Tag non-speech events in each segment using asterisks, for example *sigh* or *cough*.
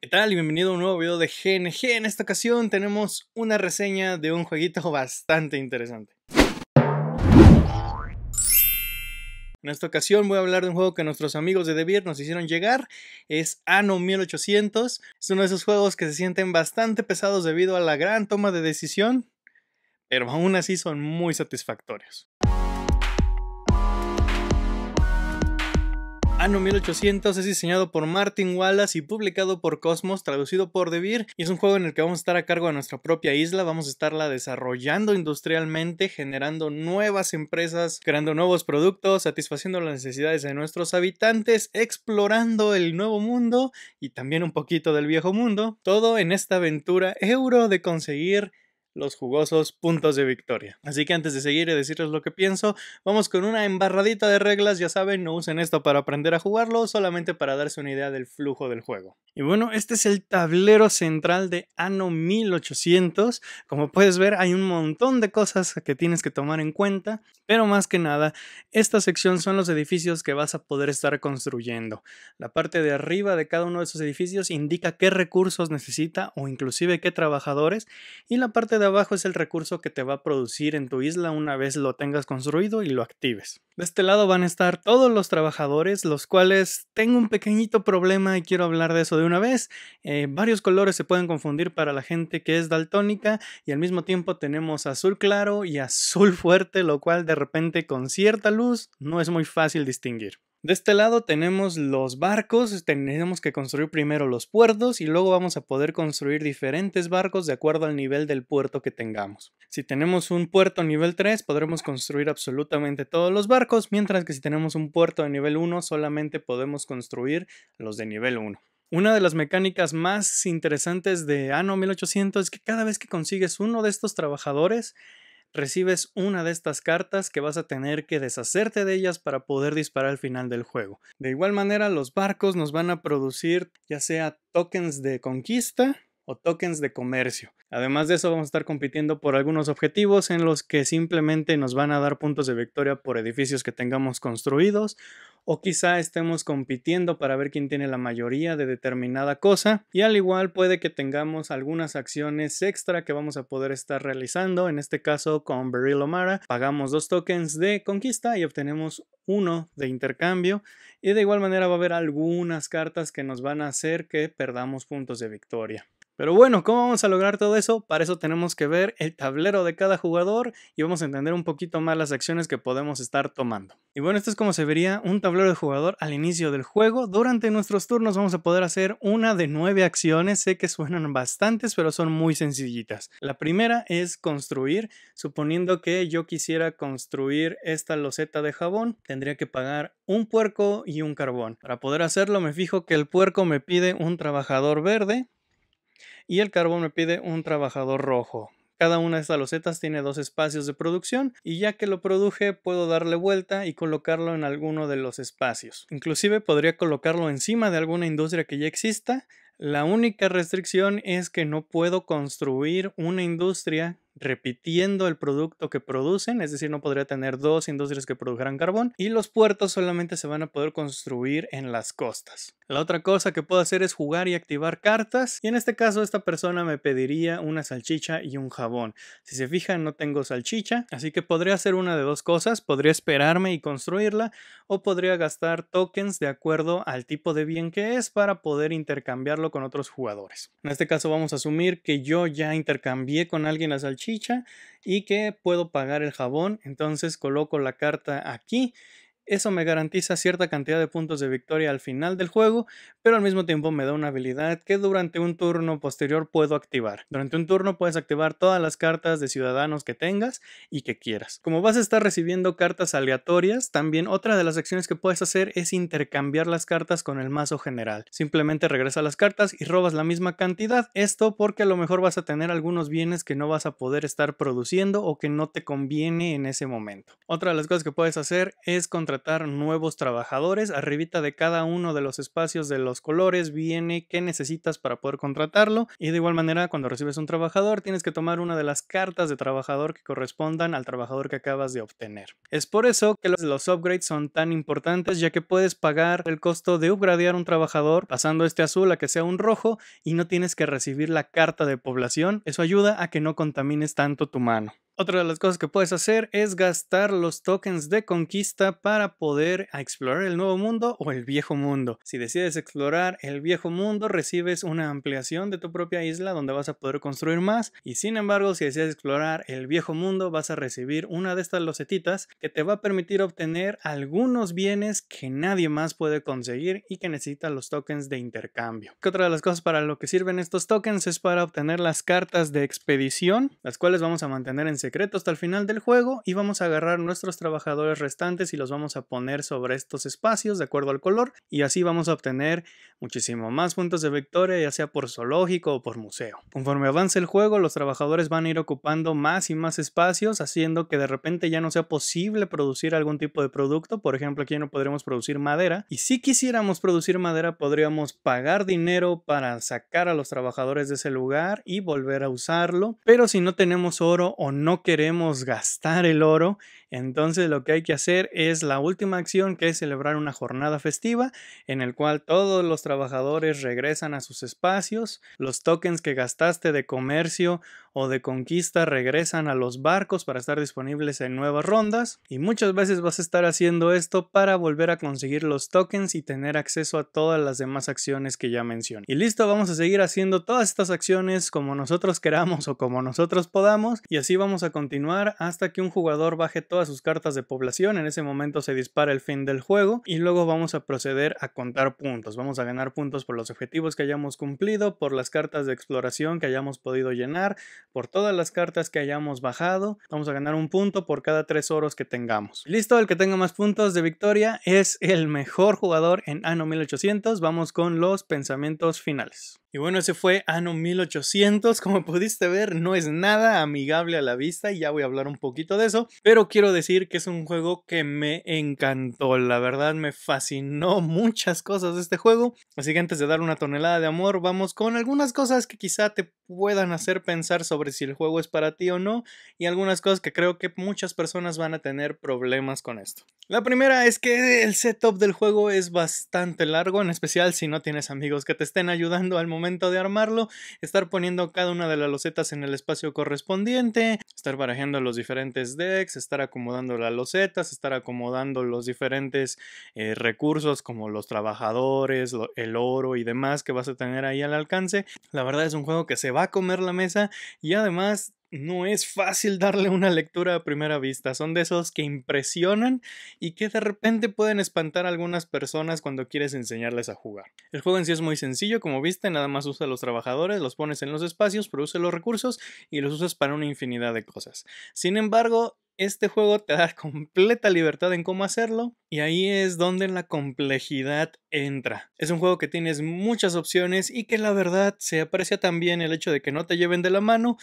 ¿Qué tal? Y bienvenido a un nuevo video de GNG. En esta ocasión tenemos una reseña de un jueguito *laughs* bastante interesante. En esta ocasión voy a hablar de un juego que nuestros amigos de Devir nos hicieron llegar. Es Anno 1800. Es uno de esos juegos que se sienten bastante pesados debido a la gran toma de decisión, pero aún así son muy satisfactorios. 1800 es diseñado por Martin Wallace y publicado por Cosmos, traducido por Devir, y es un juego en el que vamos a estar a cargo de nuestra propia isla, vamos a estarla desarrollando industrialmente, generando nuevas empresas, creando nuevos productos, satisfaciendo las necesidades de nuestros habitantes, explorando el nuevo mundo y también un poquito del viejo mundo, todo en esta aventura euro de conseguir los jugosos puntos de victoria. Así que antes de seguir y decirles lo que pienso, vamos con una embarradita de reglas, ya saben, no usen esto para aprender a jugarlo, solamente para darse una idea del flujo del juego. Y bueno, este es el tablero central de Ano 1800. Como puedes ver, hay un montón de cosas que tienes que tomar en cuenta, pero más que nada, esta sección son los edificios que vas a poder estar construyendo. La parte de arriba de cada uno de esos edificios indica qué recursos necesita o inclusive qué trabajadores y la parte de abajo es el recurso que te va a producir en tu isla una vez lo tengas construido y lo actives. De este lado van a estar todos los trabajadores, los cuales tengo un pequeñito problema y quiero hablar de eso de una vez. Eh, varios colores se pueden confundir para la gente que es daltónica y al mismo tiempo tenemos azul claro y azul fuerte, lo cual de repente con cierta luz no es muy fácil distinguir. De este lado tenemos los barcos, tenemos que construir primero los puertos y luego vamos a poder construir diferentes barcos de acuerdo al nivel del puerto que tengamos. Si tenemos un puerto nivel 3 podremos construir absolutamente todos los barcos, mientras que si tenemos un puerto de nivel 1 solamente podemos construir los de nivel 1. Una de las mecánicas más interesantes de Ano 1800 es que cada vez que consigues uno de estos trabajadores recibes una de estas cartas que vas a tener que deshacerte de ellas para poder disparar al final del juego. De igual manera, los barcos nos van a producir ya sea tokens de conquista o tokens de comercio. Además de eso, vamos a estar compitiendo por algunos objetivos en los que simplemente nos van a dar puntos de victoria por edificios que tengamos construidos o quizá estemos compitiendo para ver quién tiene la mayoría de determinada cosa y al igual puede que tengamos algunas acciones extra que vamos a poder estar realizando, en este caso con Beryl Omara pagamos dos tokens de conquista y obtenemos uno de intercambio y de igual manera va a haber algunas cartas que nos van a hacer que perdamos puntos de victoria. Pero bueno, ¿cómo vamos a lograr todo eso? Para eso tenemos que ver el tablero de cada jugador y vamos a entender un poquito más las acciones que podemos estar tomando. Y bueno, esto es como se vería un tablero de jugador al inicio del juego. Durante nuestros turnos vamos a poder hacer una de nueve acciones. Sé que suenan bastantes, pero son muy sencillitas. La primera es construir. Suponiendo que yo quisiera construir esta loseta de jabón, tendría que pagar un puerco y un carbón. Para poder hacerlo me fijo que el puerco me pide un trabajador verde y el carbón me pide un trabajador rojo. Cada una de estas losetas tiene dos espacios de producción y ya que lo produje puedo darle vuelta y colocarlo en alguno de los espacios. Inclusive podría colocarlo encima de alguna industria que ya exista. La única restricción es que no puedo construir una industria repitiendo el producto que producen, es decir, no podría tener dos industrias que produjeran carbón y los puertos solamente se van a poder construir en las costas. La otra cosa que puedo hacer es jugar y activar cartas y en este caso esta persona me pediría una salchicha y un jabón. Si se fijan no tengo salchicha, así que podría hacer una de dos cosas, podría esperarme y construirla o podría gastar tokens de acuerdo al tipo de bien que es para poder intercambiarlo con otros jugadores. En este caso vamos a asumir que yo ya intercambié con alguien la salchicha y que puedo pagar el jabón. Entonces coloco la carta aquí eso me garantiza cierta cantidad de puntos de victoria al final del juego, pero al mismo tiempo me da una habilidad que durante un turno posterior puedo activar. Durante un turno puedes activar todas las cartas de ciudadanos que tengas y que quieras. Como vas a estar recibiendo cartas aleatorias, también otra de las acciones que puedes hacer es intercambiar las cartas con el mazo general. Simplemente regresa las cartas y robas la misma cantidad. Esto porque a lo mejor vas a tener algunos bienes que no vas a poder estar produciendo o que no te conviene en ese momento. Otra de las cosas que puedes hacer es contratar nuevos trabajadores. Arribita de cada uno de los espacios de los colores viene qué necesitas para poder contratarlo. Y de igual manera, cuando recibes un trabajador, tienes que tomar una de las cartas de trabajador que correspondan al trabajador que acabas de obtener. Es por eso que los upgrades son tan importantes, ya que puedes pagar el costo de upgradear un trabajador pasando este azul a que sea un rojo y no tienes que recibir la carta de población. Eso ayuda a que no contamines tanto tu mano. Otra de las cosas que puedes hacer es gastar los tokens de conquista para poder explorar el nuevo mundo o el viejo mundo. Si decides explorar el viejo mundo, recibes una ampliación de tu propia isla donde vas a poder construir más. Y sin embargo, si decides explorar el viejo mundo, vas a recibir una de estas losetitas que te va a permitir obtener algunos bienes que nadie más puede conseguir y que necesitan los tokens de intercambio. otra de las cosas para lo que sirven estos tokens es para obtener las cartas de expedición, las cuales vamos a mantener en secreto hasta el final del juego y vamos a agarrar nuestros trabajadores restantes y los vamos a poner sobre estos espacios de acuerdo al color y así vamos a obtener muchísimo más puntos de victoria ya sea por zoológico o por museo. Conforme avance el juego los trabajadores van a ir ocupando más y más espacios haciendo que de repente ya no sea posible producir algún tipo de producto, por ejemplo aquí no podremos producir madera y si quisiéramos producir madera podríamos pagar dinero para sacar a los trabajadores de ese lugar y volver a usarlo, pero si no tenemos oro o no queremos gastar el oro, entonces lo que hay que hacer es la última acción que es celebrar una jornada festiva en el cual todos los trabajadores regresan a sus espacios, los tokens que gastaste de comercio o de conquista regresan a los barcos para estar disponibles en nuevas rondas y muchas veces vas a estar haciendo esto para volver a conseguir los tokens y tener acceso a todas las demás acciones que ya mencioné. Y listo, vamos a seguir haciendo todas estas acciones como nosotros queramos o como nosotros podamos y así vamos a continuar hasta que un jugador baje todas sus cartas de población, en ese momento se dispara el fin del juego y luego vamos a proceder a contar puntos, vamos a ganar puntos por los objetivos que hayamos cumplido, por las cartas de exploración que hayamos podido llenar, por todas las cartas que hayamos bajado. Vamos a ganar un punto por cada tres oros que tengamos. Listo, el que tenga más puntos de victoria es el mejor jugador en Ano 1800. Vamos con los pensamientos finales. Y bueno, ese fue Ano 1800. Como pudiste ver, no es nada amigable a la vista y ya voy a hablar un poquito de eso. Pero quiero decir que es un juego que me encantó. La verdad, me fascinó muchas cosas de este juego. Así que antes de dar una tonelada de amor, vamos con algunas cosas que quizá te puedan hacer pensar sobre si el juego es para ti o no. Y algunas cosas que creo que muchas personas van a tener problemas con esto. La primera es que el setup del juego es bastante largo, en especial si no tienes amigos que te estén ayudando al momento momento de armarlo, estar poniendo cada una de las losetas en el espacio correspondiente, estar los diferentes decks, estar acomodando las losetas, estar acomodando los diferentes eh, recursos como los trabajadores, el oro y demás que vas a tener ahí al alcance. La verdad es un juego que se va a comer la mesa y además no es fácil darle una lectura a primera vista. Son de esos que impresionan y que de repente pueden espantar a algunas personas cuando quieres enseñarles a jugar. El juego en sí es muy sencillo, como viste, nada más usa los trabajadores, los pones en los espacios, produce los recursos y los usas para una infinidad de cosas. Sin embargo, este juego te da *laughs* completa libertad en cómo hacerlo y ahí es donde la complejidad entra. Es un juego que tienes muchas opciones y que la verdad se aprecia también el hecho de que no te lleven de la mano,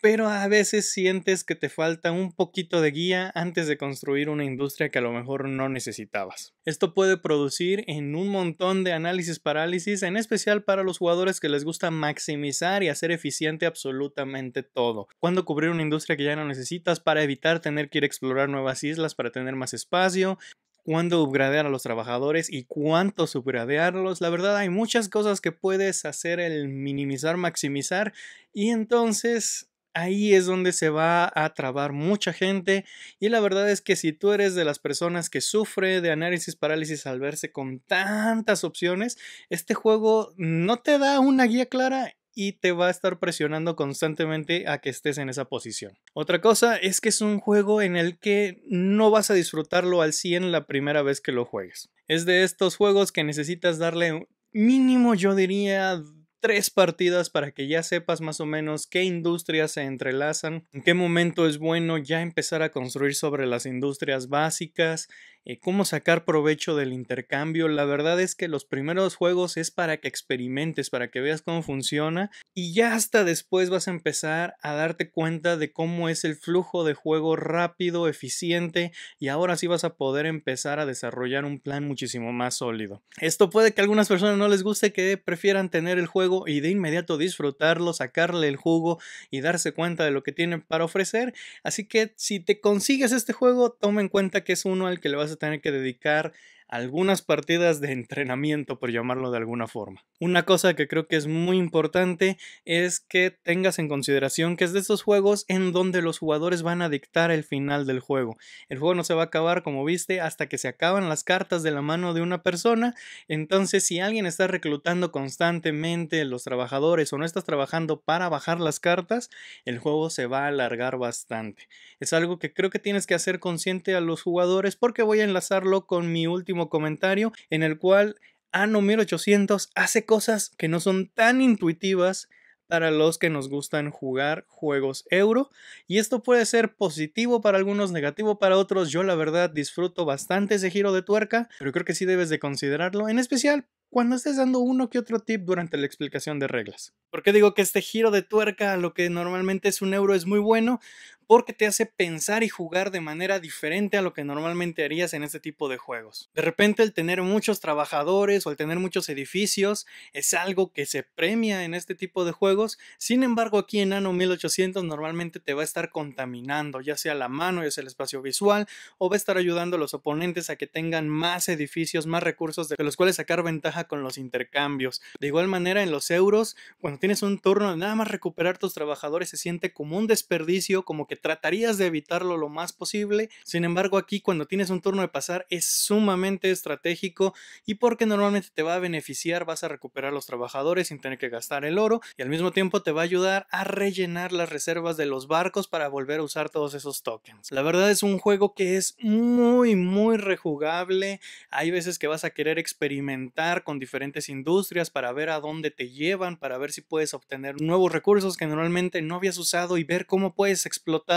pero a veces sientes que te falta un poquito de guía antes de construir una industria que a lo mejor no necesitabas. Esto puede producir en un montón de análisis parálisis, en especial para los jugadores que les gusta maximizar y hacer eficiente absolutamente todo. Cuando cubrir una industria que ya no necesitas para evitar tener que ir a explorar nuevas islas para tener más espacio, cuándo upgradear a los trabajadores y cuánto subgradearlos. La verdad hay muchas cosas que puedes hacer el minimizar, maximizar y entonces ahí es donde se va a trabar mucha gente y la verdad es que si tú eres de las personas que sufre de análisis parálisis al verse con tantas opciones, este juego no te da una guía clara y te va a estar presionando constantemente a que estés en esa posición. Otra cosa es que es un juego en el que no vas a disfrutarlo al 100 la primera vez que lo juegues. Es de estos juegos que necesitas darle mínimo yo diría tres partidas para que ya sepas más o menos qué industrias se entrelazan, en qué momento es bueno ya empezar a construir sobre las industrias básicas eh, cómo sacar provecho del intercambio. La verdad es que los primeros juegos es para que experimentes, para que veas cómo funciona y ya hasta después vas a empezar a darte cuenta de cómo es el flujo de juego rápido, eficiente y ahora sí vas a poder empezar a desarrollar un plan muchísimo más sólido. Esto puede que a algunas personas no les guste, que prefieran tener el juego y de inmediato disfrutarlo, sacarle el jugo y darse cuenta de lo que tiene para ofrecer. Así que si te consigues este juego, toma en cuenta que es uno al que le vas a tener que dedicar algunas partidas de entrenamiento, por llamarlo de alguna forma. Una cosa que creo que es muy importante es que tengas en consideración que es de esos juegos en donde los jugadores van a dictar el final del juego. El juego no se va a acabar, como viste, hasta que se acaban las cartas de la mano de una persona. Entonces, si alguien está reclutando constantemente los trabajadores o no estás trabajando para bajar las cartas, el juego se va a alargar bastante. Es algo que creo que tienes que hacer consciente a los jugadores porque voy a enlazarlo con mi último comentario en el cual Ano 1800 hace cosas que no son tan intuitivas para los que nos gustan jugar juegos euro. Y esto puede ser positivo para algunos, negativo para otros. Yo la verdad disfruto bastante ese giro de tuerca, pero creo que sí debes de considerarlo, en especial cuando estés dando uno que otro tip durante la explicación de reglas. ¿Por qué digo que este giro de tuerca a lo que normalmente es un euro es muy bueno? porque te hace pensar y jugar de manera diferente a lo que normalmente harías en este tipo de juegos. De repente el tener muchos trabajadores o el tener muchos edificios es algo que se premia en este tipo de juegos, sin embargo aquí en Ano 1800 normalmente te va a estar contaminando, ya sea la mano, ya sea el espacio visual, o va a estar ayudando a los oponentes a que tengan más edificios, más recursos de los cuales sacar ventaja con los intercambios. De igual manera en los euros, cuando tienes un turno, nada más recuperar tus trabajadores se siente como un desperdicio, como que tratarías de evitarlo lo más posible. Sin embargo, aquí cuando tienes un turno de pasar es sumamente estratégico y porque normalmente te va a beneficiar, vas a recuperar los trabajadores sin tener que gastar el oro y al mismo tiempo te va a ayudar a rellenar las reservas de los barcos para volver a usar todos esos tokens. La verdad es un juego que es muy muy rejugable. Hay veces que vas a querer experimentar con diferentes industrias para ver a dónde te llevan, para ver si puedes obtener nuevos recursos que normalmente no habías usado y ver cómo puedes explotar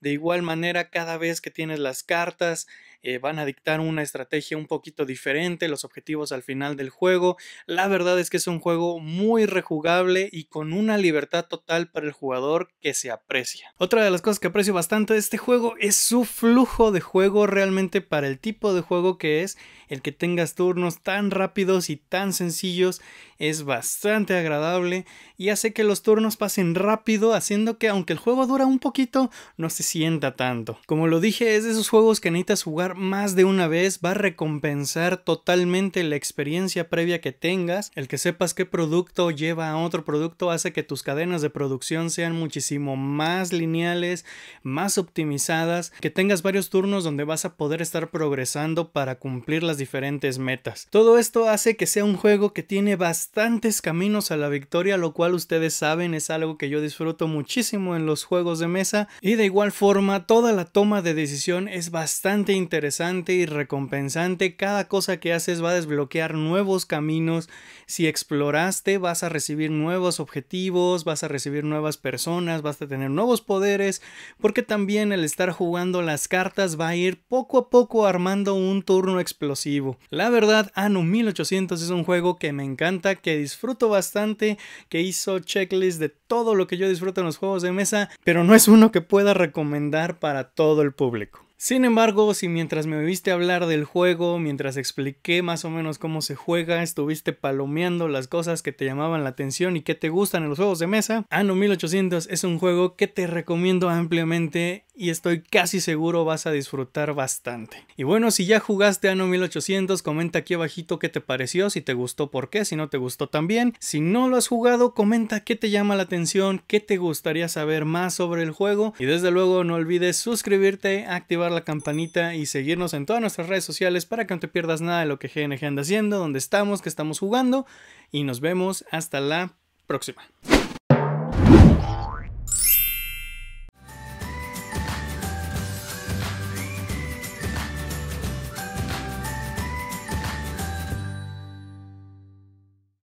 de igual manera, cada vez que tienes las cartas, eh, van a dictar una estrategia un poquito diferente, los objetivos al final del juego. La verdad es que es un juego muy rejugable y con una libertad total para el jugador que se aprecia. Otra de las cosas que aprecio bastante de este juego es su flujo de juego realmente para el tipo de juego que es, el que tengas turnos tan rápidos y tan sencillos es bastante agradable y hace que los turnos pasen rápido haciendo que aunque el juego dura un poquito no se sienta tanto. Como lo dije es de esos juegos que necesitas jugar más de una vez va a recompensar totalmente la experiencia previa que tengas. El que sepas qué producto lleva a otro producto hace que tus cadenas de producción sean muchísimo más lineales, más optimizadas, que tengas varios turnos donde vas a poder estar progresando para cumplir las diferentes metas. Todo esto hace que sea un juego que tiene bastantes caminos a la victoria, lo cual ustedes saben es algo que yo disfruto muchísimo en los juegos de mesa y de igual forma toda la toma de decisión es bastante interesante interesante y recompensante. Cada cosa que haces va a desbloquear nuevos caminos. Si exploraste, vas a recibir nuevos objetivos, vas a recibir nuevas personas, vas a tener nuevos poderes, porque también el estar jugando las cartas va a ir poco a poco armando un turno explosivo. La verdad, Anu 1800 es un juego que me encanta, que disfruto bastante, que hizo checklist de todo lo que yo disfruto en los juegos de mesa, pero no es uno que pueda recomendar para todo el público. Sin embargo, si mientras me viste hablar del juego, mientras expliqué más o menos cómo se juega, estuviste palomeando las cosas que te llamaban la atención y que te gustan en los juegos de mesa, Anno 1800 es un juego que te recomiendo ampliamente y estoy casi seguro vas a disfrutar bastante. Y bueno, si ya jugaste Anno 1800, comenta aquí abajito qué te pareció, si te gustó por qué, si no te gustó también. Si no lo has jugado, comenta qué te llama la atención, qué te gustaría saber más sobre el juego y desde luego no olvides suscribirte, activar la campanita y seguirnos en todas nuestras redes sociales para que no te pierdas nada de lo que GNG anda haciendo, dónde estamos, qué estamos jugando y nos vemos hasta la próxima.